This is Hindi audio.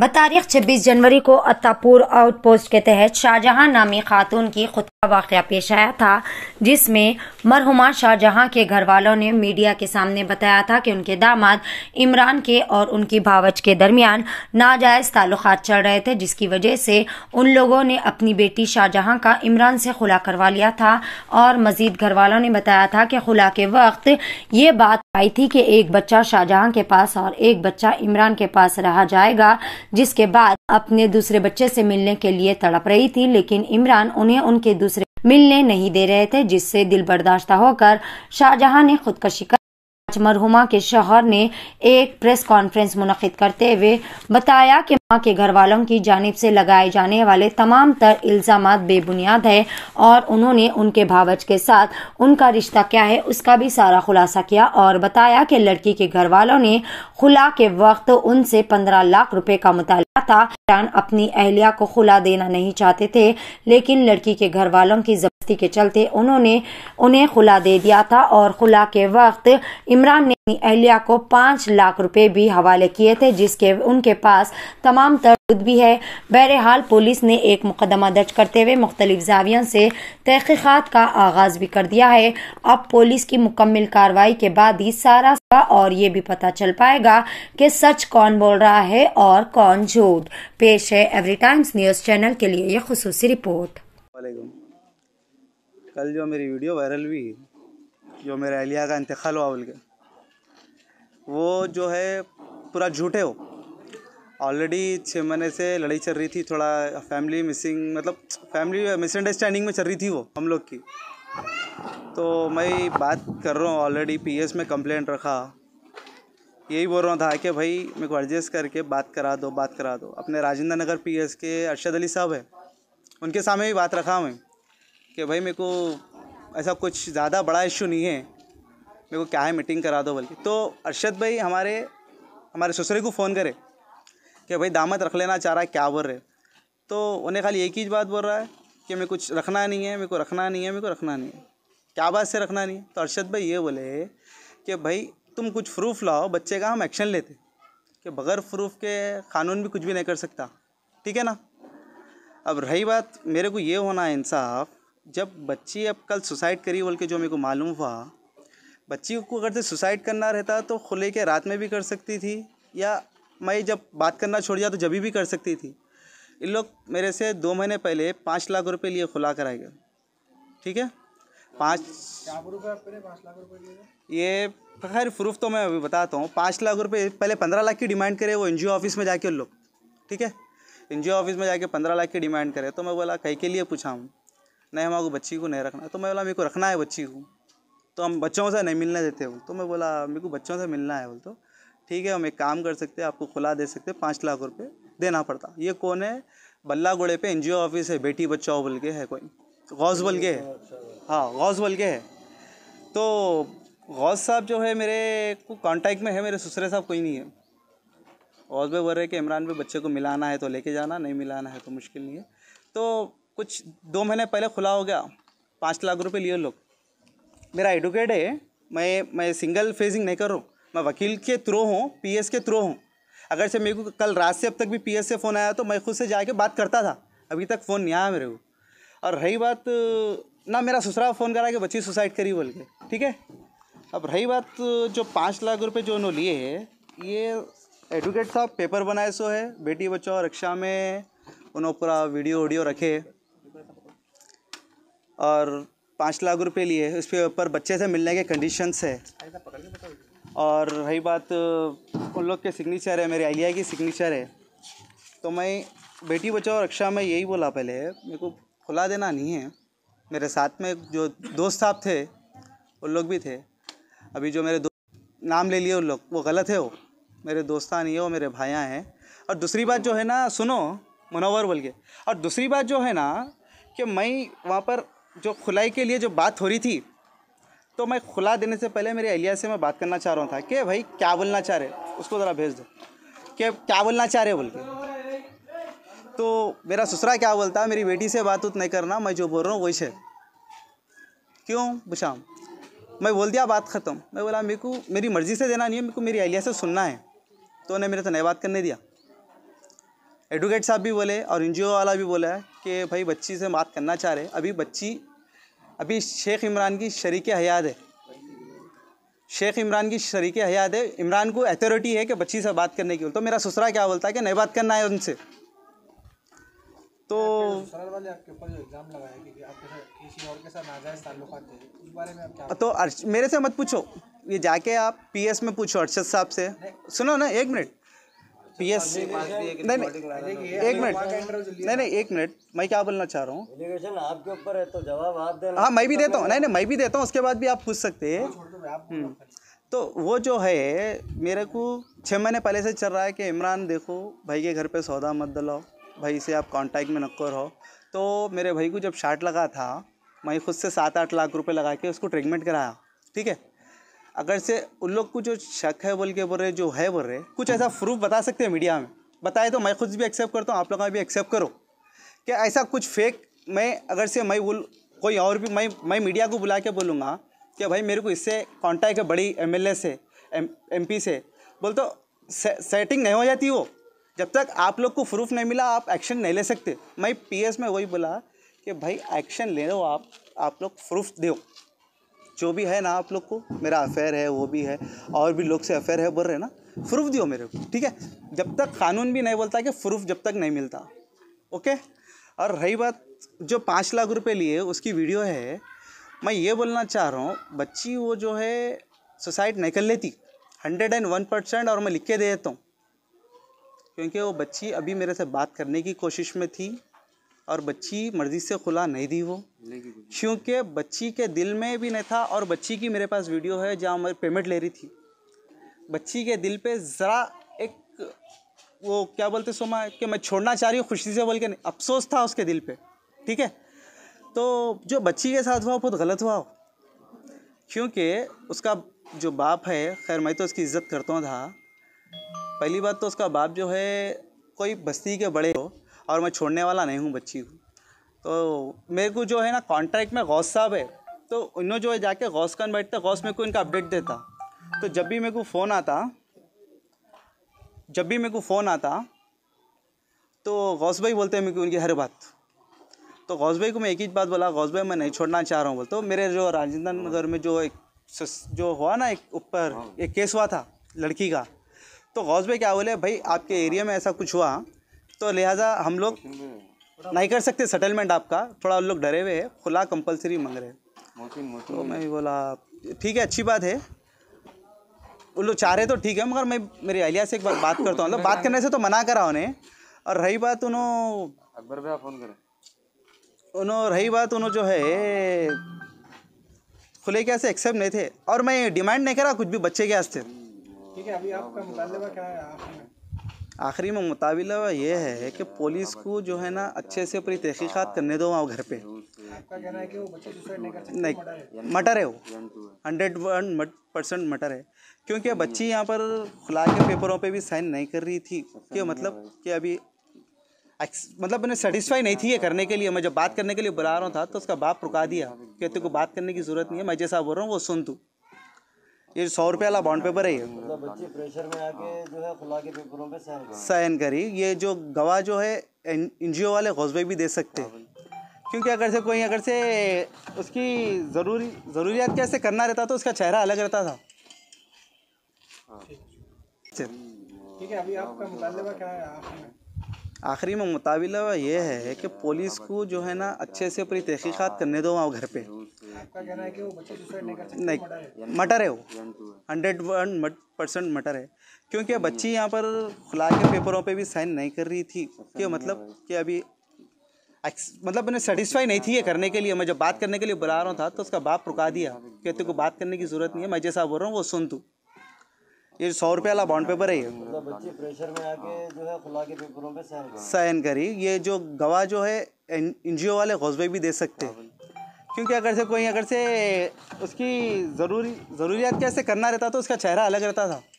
बतारीख छब्बीस जनवरी को अत्तापुर आउट पोस्ट के तहत शाहजहां नामी खातून की खुद वाक़ पेश आया था जिसमें मरहुमा शाहजहां के घर वालों ने मीडिया के सामने बताया था कि उनके दामाद इमरान के और उनकी भावच के दरमियान नाजायज़ ताल्लुक चल रहे थे जिसकी वजह से उन लोगों ने अपनी बेटी शाहजहां का इमरान से खुला करवा लिया था और मजीद घर वालों ने बताया था कि खुला के वक्त ये बात आई थी कि एक बच्चा शाहजहां के पास और एक बच्चा इमरान के पास रहा जाएगा जिसके बाद अपने दूसरे बच्चे से मिलने के लिए तड़प रही थी लेकिन इमरान उन्हें उनके दूसरे मिलने नहीं दे रहे थे जिससे दिल बर्दाश्त होकर शाहजहां ने खुदकशी कर मरहुमा के शहर ने एक प्रेस कॉन्फ्रेंस मुनद करते हुए बताया कि मां के घर वालों की जानब से लगाए जाने वाले तमाम तर इल्ज़ाम बेबुनियाद है और उन्होंने उनके भावच के साथ उनका रिश्ता क्या है उसका भी सारा खुलासा किया और बताया कि लड़की के घर वालों ने खुला के वक्त उनसे पंद्रह लाख रुपए का मुताल था अपनी अहलिया को खुला देना नहीं चाहते थे लेकिन लड़की के घर वालों की सख्ती के चलते उन्होंने उन्हें खुला दे दिया था और खुला के वक्त इमरान ने अहलिया को पाँच लाख रुपए भी हवाले किए थे जिसके उनके पास तमाम तरद भी है बहरहाल पुलिस ने एक मुकदमा दर्ज करते हुए मुख्तलिफ जावियों से तहकीक़ात का आगाज़ भी कर दिया है अब पुलिस की मुकम्मल कार्रवाई के बाद ही सारा और ये भी पता चल पाएगा कि सच कौन बोल रहा है और कौन झूठ पेश है एवरी टाइम्स न्यूज़ चैनल के लिए ये खसूसी रिपोर्ट कल जो मेरी वीडियो वायरल हुई जो मेरे एलिया का इंतकाल हुआ बोल के वो जो है पूरा झूठे हो ऑलरेडी छः महीने से लड़ाई चल रही थी थोड़ा फैमिली मिसिंग मतलब फैमिली मिसअंडरस्टैंडिंग में चल रही थी वो हम लोग की तो मैं बात कर रहा हूँ ऑलरेडी पीएस में कंप्लेंट रखा यही बोल रहा था कि भाई मेरे को एडजस्ट करके बात करा दो बात करा दो अपने राजेंद्र नगर पी के अरशद अली साहब है उनके सामने भी बात रखा मैं कि भाई मेरे को ऐसा कुछ ज़्यादा बड़ा इशू नहीं है मेरे को क्या है मीटिंग करा दो बल्कि तो अरशद भाई हमारे हमारे ससुरे को फ़ोन करे कि भाई दामत रख लेना चाह रहा है क्या बोल रहे तो उन्हें खाली एक ही बात बोल रहा है कि मेरे कुछ रखना नहीं है मेरे को रखना नहीं है मेरे को रखना नहीं है क्या बात से रखना नहीं है तो अरशद भाई ये बोले कि भाई तुम कुछ प्रूफ लाओ बच्चे का हम एक्शन लेते कि बगैर प्रूफ के कानून भी कुछ भी नहीं कर सकता ठीक है ना अब रही बात मेरे को ये होना है इंसाफ जब बच्ची अब कल सुसाइड करी बोल के जो मेरे को मालूम हुआ बच्ची को अगर से तो सुसाइड करना रहता तो खुले के रात में भी कर सकती थी या मैं जब बात करना छोड़ दिया तो जब भी कर सकती थी इन लोग मेरे से दो महीने पहले पाँच लाख रुपए लिए खुला कराए गए ठीक है पाँच ये खैर प्रूफ तो मैं अभी बताता हूँ पाँच लाख रुपए पहले पंद्रह लाख की डिमांड करे वो एन ऑफिस में जाके उन लोग ठीक है एन ऑफिस में जाके पंद्रह लाख की डिमांड करे तो मैं बोला कहीं के लिए पूछा हूँ नहीं हमारे बच्ची को नहीं रखना तो मैं बोला मेरे को रखना है बच्ची को तो हम बच्चों से नहीं मिलने देते हो तो मैं बोला मेरे को बच्चों से मिलना है बोल तो ठीक है हम एक काम कर सकते हैं आपको खुला दे सकते हैं पाँच लाख रुपये देना पड़ता ये कौन है बल्ला गोड़े पे एनजीओ ऑफिस है बेटी बचाओ बोल के है कोई गौस बोल के है अच्छा, अच्छा, अच्छा। हाँ गौस बोल के है तो गौस साहब जो है मेरे को कांटेक्ट में है मेरे ससुरे साहब कोई नहीं है गौस भाई बोल रहे कि इमरान भाई बच्चे को मिलाना है तो लेके जाना नहीं मिलाना है तो मुश्किल नहीं है तो कुछ दो महीने पहले खुला हो गया पाँच लाख रुपये लिए लोग मेरा एडवोकेट है मैं मैं सिंगल फेजिंग नहीं कर रहा हूँ मैं वकील के थ्रो हूँ पी के थ्रो हूँ अगर से मेरे को कल रात से अब तक भी पी से फ़ोन आया तो मैं खुद से जाके बात करता था अभी तक फ़ोन नहीं आया मेरे को और रही बात ना मेरा ससुराल फ़ोन करा कि बच्ची सुसाइड करी बोल के ठीक है अब रही बात जो पाँच लाख रुपए जो उन्होंने लिए है ये एडवोकेट साहब पेपर बनाए सो है बेटी बचाओ रक्षा में उन्होंने पूरा वीडियो वीडियो रखे और पाँच लाख रुपए लिए उसके ऊपर बच्चे से मिलने के कंडीशंस है और रही बात उन लोग के सिग्नेचर है मेरे आइडिया की सिग्नेचर है तो मैं बेटी बचाओ रक्षा में यही बोला पहले मेरे को खुला देना नहीं है मेरे साथ में जो दोस्त साहब थे उन लोग भी थे अभी जो मेरे दो नाम ले लिए उन लोग वो गलत है वो मेरे दोस्ता नहीं है वो मेरे भाइयाँ हैं और दूसरी बात जो है ना सुनो मनोवर बोल के और दूसरी बात जो है ना कि मैं वहाँ पर जो खुलाई के लिए जो बात हो रही थी तो मैं खुला देने से पहले मेरे अहलिया से मैं बात करना चाह रहा था कि भाई क्या बोलना चाह रहे उसको ज़रा भेज दो कि क्या बोलना चाह रहे बोल के तो मेरा ससुरा क्या बोलता है मेरी बेटी से बात उत नहीं करना मैं जो बोल रहा हूँ वही से क्यों पूछा मैं बोल दिया बात ख़त्म मैं बोला मेरे को मेरी मर्ज़ी से देना नहीं है मेरे को मेरी अहलिया से सुनना है तो उन्हें मेरे तो नहीं बात करने दिया एडवोकेट साहब भी बोले और एन वाला भी बोला है कि भाई बच्ची से बात करना चाह रहे अभी बच्ची अभी शेख इमरान की शरीक हयात है शेख इमरान की शरीक हयात है इमरान को अथॉरिटी है कि बच्ची से बात करने की तो मेरा ससुरा क्या बोलता है कि नहीं बात करना है उनसे तो तो मेरे से मत पूछो ये जाके आप पीएस में पूछो अर्शद साहब से सुनो ना एक मिनट पी एस नहीं नहीं एक मिनट नहीं नहीं एक मिनट मैं क्या बोलना चाह रहा हूँ आपके ऊपर है तो जवाब आप देना हाँ मैं भी देता हूँ नहीं नहीं मैं भी देता हूँ उसके बाद भी आप पूछ सकते हैं हाँ, हम्म। तो वो जो है मेरे को छः महीने पहले से चल रहा है कि इमरान देखो भाई के घर पे सौदा मत दिलाओ भाई से आप कांटेक्ट में नक्कर हो तो मेरे भाई को जब शार्ट लगा था मैं खुद से सात आठ लाख रुपए लगा के उसको ट्रीटमेंट कराया ठीक है अगर से उन लोग को जो शक है बोल के बोल रहे जो है बोल रहे कुछ ऐसा प्रूफ बता सकते हैं मीडिया में बताए तो मैं खुद भी एक्सेप्ट करता हूँ आप लोग भी एक्सेप्ट करो क्या ऐसा कुछ फेक मैं अगर से मैं बोल कोई और भी मैं मैं मीडिया को बुला के बोलूँगा कि भाई मेरे को इससे कॉन्टैक्ट है बड़ी एम से एम पी से बोल तो से, सेटिंग नहीं हो जाती वो जब तक आप लोग को प्रूफ नहीं मिला आप एक्शन नहीं ले सकते मैं एस में वही बोला कि भाई एक्शन ले लो आप आप लोग प्रूफ दो जो भी है ना आप लोग को मेरा अफेयर है वो भी है और भी लोग से अफेयर है बोल रहे ना प्रूफ दियो मेरे को ठीक है जब तक कानून भी नहीं बोलता कि प्रूफ जब तक नहीं मिलता ओके और रही बात जो पाँच लाख रुपए लिए उसकी वीडियो है मैं ये बोलना चाह रहा हूँ बच्ची वो जो है सुसाइड नहीं कर लेती हंड्रेड एंड वन परसेंट और मैं लिख के दे देता हूँ क्योंकि वो बच्ची अभी मेरे से बात करने की कोशिश में थी और बच्ची मर्जी से खुला नहीं दी वो क्योंकि बच्ची के दिल में भी नहीं था और बच्ची की मेरे पास वीडियो है जहाँ मेरी पेमेंट ले रही थी बच्ची के दिल पे ज़रा एक वो क्या बोलते सोमा कि मैं छोड़ना चाह रही हूँ खुशी से बोल के नहीं अफसोस था उसके दिल पे ठीक है तो जो बच्ची के साथ हुआ बहुत गलत हुआ क्योंकि उसका जो बाप है खैर मैं तो उसकी इज्जत करता था पहली बात तो उसका बाप जो है कोई बस्ती के बड़े हो और मैं छोड़ने वाला नहीं हूँ बच्ची को तो मेरे को जो है ना कॉन्ट्रैक्ट में गौस साहब है तो उन्होंने जो है जाके गौस कन बैठते गौस मेरे को इनका अपडेट देता तो जब भी मेरे को फ़ोन आता जब भी मेरे को फ़ोन आता तो गौस भाई बोलते हैं मेरे को उनकी हर बात तो गौस भाई को मैं एक ही बात बोला गौस भाई मैं नहीं छोड़ना चाह रहा हूँ बोलते तो मेरे जो राजेंद्र नगर में जो एक जो हुआ ना एक ऊपर हाँ। एक केस हुआ था लड़की का तो गौस भाई क्या बोले भाई आपके एरिया में ऐसा कुछ हुआ तो लिहाजा हम लोग नहीं कर सकते सेटलमेंट आपका थोड़ा उन लोग डरे हुए हैं खुला कंपलसरी मांग रहे हैं तो मैं भी बोला ठीक है अच्छी बात है वो लोग चाह रहे तो ठीक है मगर मैं मेरी अहलिया से एक बार बात करता हूँ मतलब बात करने से तो मना करा उन्हें और रही बात उन्होंने अकबर भैया फ़ोन करें उन्होंने रही बात उन्होंने जो है खुले के ऐसे एक्सेप्ट नहीं थे और मैं डिमांड नहीं करा कुछ भी बच्चे के हाथ थे ठीक है अभी आपका मुतालबा क्या है आपने आखिरी में मुताबिला यह है कि पुलिस को जो है ना अच्छे से अपनी तहकीक़ात करने दो वहाँ घर पे नहीं मटर है वो हंड्रेड वन परसेंट मटर है क्योंकि बच्ची यहाँ पर खुला के पेपरों पे भी साइन नहीं कर रही थी कि मतलब कि अभी मतलब मैंने सेटिस्फाई नहीं थी ये करने के लिए मैं जब बात करने के लिए बुला रहा था तो उसका बाप रुका दिया कहते को बात करने की ज़रूरत नहीं है मैं जैसा बोल रहा हूँ वो सुन तू ये सौ रुपये वाला बॉन्ड पेपर है ये मतलब बच्चे प्रेशर में आके जो है खुला के पेपरों पे साइन करी ये जो गवाह जो है एन जी वाले हौसबे भी दे सकते हैं हाँ क्योंकि अगर से कोई अगर से उसकी ज़रूरी ज़रूरियात कैसे करना रहता तो उसका चेहरा अलग रहता था हाँ। ठीक है अभी आपका मुतालबा क्या है आपने आखिरी में मुताबिला ये है कि पुलिस को जो है ना अच्छे से अपनी तहकीक़ात करने दो वहाँ घर पे नहीं मटर है वो हंड्रेड वन परसेंट मटर है क्योंकि बच्ची यहाँ पर खुला के पेपरों पे भी साइन नहीं कर रही थी कि मतलब कि अभी मतलब मैंने सेटिस्फाई नहीं थी ये करने के लिए मैं जब बात करने के लिए बुला रहा था तो उसका बाप रुका दिया कहते को बात करने की ज़रूरत नहीं है मैं जैसा बोल रहा हूँ वो सुन तू ये सौ रुपये वाला बॉन्ड पेपर है ये मतलब बच्चे प्रेशर में आके जो है खुला के पेपरों पे साइन करी ये जो गवाह जो है एन वाले हौसबे भी दे सकते हैं क्योंकि अगर से कोई अगर से उसकी ज़रूरी ज़रूरियात कैसे करना रहता तो उसका चेहरा अलग रहता था